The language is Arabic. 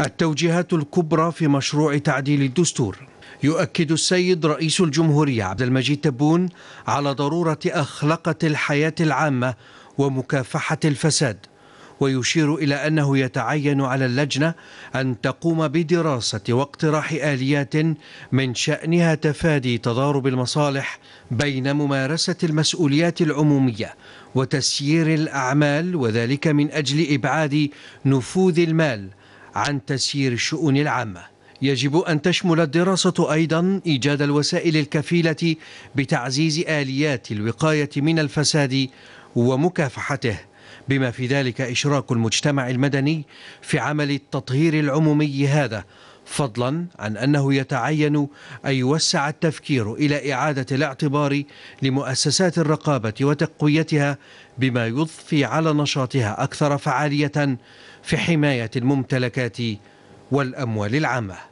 التوجيهات الكبرى في مشروع تعديل الدستور يؤكد السيد رئيس الجمهورية عبد المجيد تبون على ضرورة أخلقة الحياة العامة ومكافحة الفساد ويشير إلى أنه يتعين على اللجنة أن تقوم بدراسة واقتراح آليات من شأنها تفادي تضارب المصالح بين ممارسة المسؤوليات العمومية وتسيير الأعمال وذلك من أجل إبعاد نفوذ المال عن تسيير الشؤون العامة يجب أن تشمل الدراسة أيضا إيجاد الوسائل الكفيلة بتعزيز آليات الوقاية من الفساد ومكافحته بما في ذلك إشراك المجتمع المدني في عمل التطهير العمومي هذا فضلا عن أنه يتعين أن يوسع التفكير إلى إعادة الاعتبار لمؤسسات الرقابة وتقويتها بما يضفي على نشاطها أكثر فعالية في حماية الممتلكات والأموال العامة